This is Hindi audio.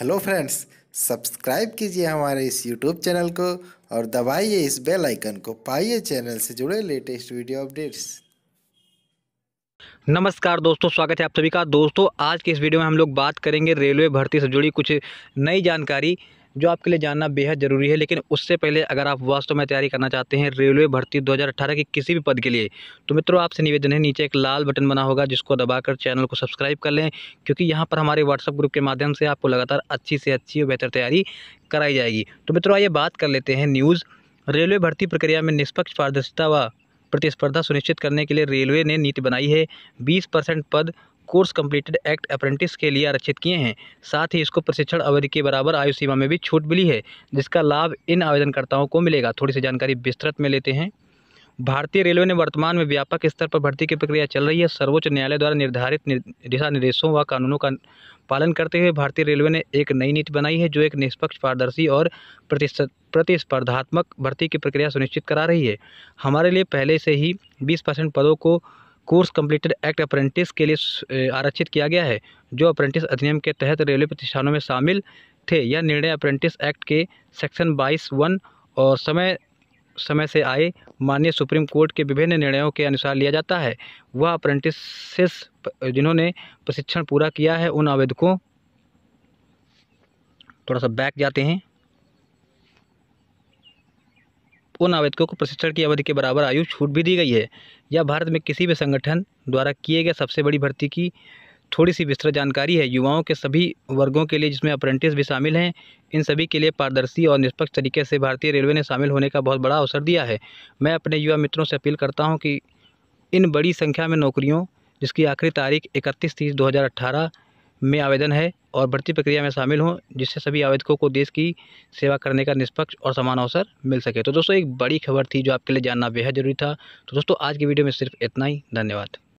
हेलो फ्रेंड्स सब्सक्राइब कीजिए हमारे इस यूट्यूब चैनल को और दबाइए इस बेल आइकन को पाइए चैनल से जुड़े लेटेस्ट वीडियो अपडेट्स नमस्कार दोस्तों स्वागत है आप सभी का दोस्तों आज के इस वीडियो में हम लोग बात करेंगे रेलवे भर्ती से जुड़ी कुछ नई जानकारी जो आपके लिए जानना बेहद ज़रूरी है लेकिन उससे पहले अगर आप वास्तव में तैयारी करना चाहते हैं रेलवे भर्ती 2018 के किसी भी पद के लिए तो मित्रों आपसे निवेदन है नीचे एक लाल बटन बना होगा जिसको दबाकर चैनल को सब्सक्राइब कर लें क्योंकि यहाँ पर हमारे व्हाट्सअप ग्रुप के माध्यम से आपको लगातार अच्छी से अच्छी और बेहतर तैयारी कराई जाएगी तो मित्रों आइए बात कर लेते हैं न्यूज़ रेलवे भर्ती प्रक्रिया में निष्पक्ष पारदर्शिता व प्रतिस्पर्धा सुनिश्चित करने के लिए रेलवे ने नीति बनाई है 20 परसेंट पद कोर्स कंप्लीटेड एक्ट अप्रेंटिस के लिए आरक्षित किए हैं साथ ही इसको प्रशिक्षण अवधि के बराबर आयु सीमा में भी छूट मिली है जिसका लाभ इन आवेदनकर्ताओं को मिलेगा थोड़ी सी जानकारी विस्तृत में लेते हैं भारतीय रेलवे ने वर्तमान में व्यापक स्तर पर भर्ती की प्रक्रिया चल रही है सर्वोच्च न्यायालय द्वारा निर्धारित दिशा निर्देशों व कानूनों का पालन करते हुए भारतीय रेलवे ने एक नई नीति बनाई है जो एक निष्पक्ष पारदर्शी और प्रतिस्पर्धात्मक भर्ती की प्रक्रिया सुनिश्चित करा रही है हमारे लिए पहले से ही 20 परसेंट पदों को कोर्स कंप्लीटेड एक्ट अप्रेंटिस के लिए आरक्षित किया गया है जो अप्रेंटिस अधिनियम के तहत रेलवे प्रतिष्ठानों में शामिल थे यह निर्णय अप्रेंटिस एक्ट के सेक्शन बाईस वन और समय समय से आए माननीय सुप्रीम कोर्ट के विभिन्न निर्णयों के अनुसार लिया जाता है वह अप्रेंटिस जिन्होंने प्रशिक्षण पूरा किया है उन आवेदकों थोड़ा सा बैक जाते हैं उन आवेदकों को प्रशिक्षण की अवधि के बराबर आयु छूट भी दी गई है यह भारत में किसी भी संगठन द्वारा किए गए सबसे बड़ी भर्ती की थोड़ी सी विस्तृत जानकारी है युवाओं के सभी वर्गों के लिए जिसमें अप्रेंटिस भी शामिल हैं इन सभी के लिए पारदर्शी और निष्पक्ष तरीके से भारतीय रेलवे ने शामिल होने का बहुत बड़ा अवसर दिया है मैं अपने युवा मित्रों से अपील करता हूँ कि इन बड़ी संख्या में नौकरियों जिसकी आखिरी तारीख इकतीस तीस दो में आवेदन है और भर्ती प्रक्रिया में शामिल हों जिससे सभी आवेदकों को देश की सेवा करने का निष्पक्ष और समान अवसर मिल सके तो दोस्तों एक बड़ी खबर थी जो आपके लिए जानना बेहद ज़रूरी था तो दोस्तों आज की वीडियो में सिर्फ इतना ही धन्यवाद